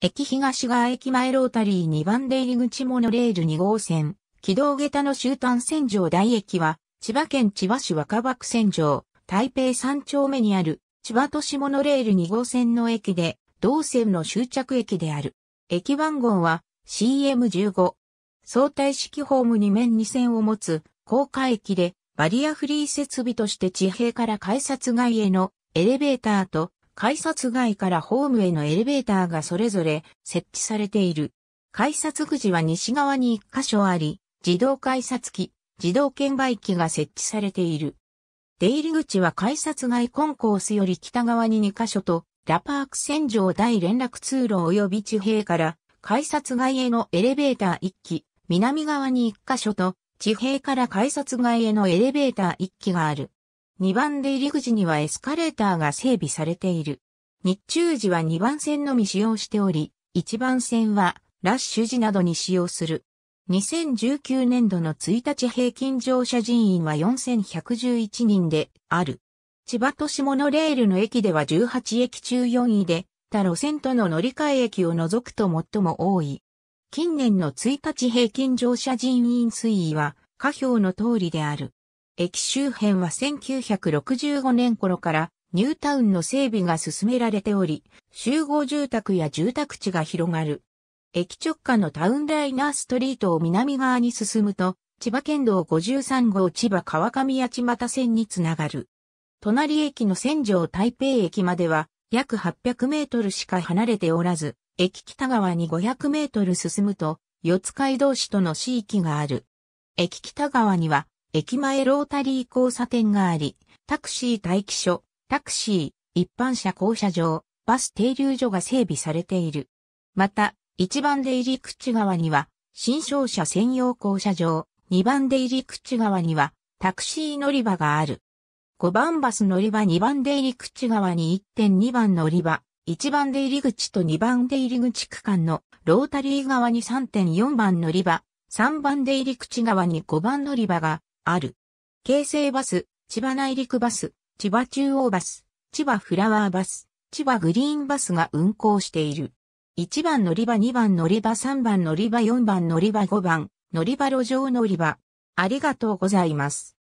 駅東側駅前ロータリー2番出入り口モノレール2号線、軌道下駄の終端線上台駅は、千葉県千葉市若葉区線上、台北3丁目にある、千葉都市モノレール2号線の駅で、同線の終着駅である。駅番号は CM15。相対式ホーム2面2線を持つ、高架駅で、バリアフリー設備として地平から改札外へのエレベーターと改札外からホームへのエレベーターがそれぞれ設置されている。改札口は西側に1箇所あり、自動改札機、自動券売機が設置されている。出入り口は改札外コンコースより北側に2箇所と、ラパーク線上大連絡通路及び地平から改札外へのエレベーター1機、南側に1箇所と、地平から改札外へのエレベーター1機がある。2番出入り口にはエスカレーターが整備されている。日中時は2番線のみ使用しており、1番線はラッシュ時などに使用する。2019年度の1日平均乗車人員は4111人である。千葉都市モノレールの駅では18駅中4位で、他路線との乗り換え駅を除くと最も多い。近年の1日平均乗車人員推移は、下表の通りである。駅周辺は1965年頃からニュータウンの整備が進められており、集合住宅や住宅地が広がる。駅直下のタウンライナーストリートを南側に進むと、千葉県道53号千葉川上八幡線につながる。隣駅の千条台北駅までは約800メートルしか離れておらず、駅北側に500メートル進むと、四街道市との市域がある。駅北側には駅前ロータリー交差点があり、タクシー待機所、タクシー、一般車降車場、バス停留所が整備されている。また、1番出入り口側には、新商社専用降車場、2番出入り口側には、タクシー乗り場がある。5番バス乗り場2番出入り口側に1.2番乗り場、1番出入り口と2番出入り口区間のロータリー側に3.4番乗り場、3番出入り口側に5番乗り場がある。京成バス、千葉内陸バス、千葉中央バス、千葉フラワーバス、千葉グリーンバスが運行している。1番乗り場、2番乗り場、3番乗り場、4番乗り場、5番乗り場、路上乗り場。ありがとうございます。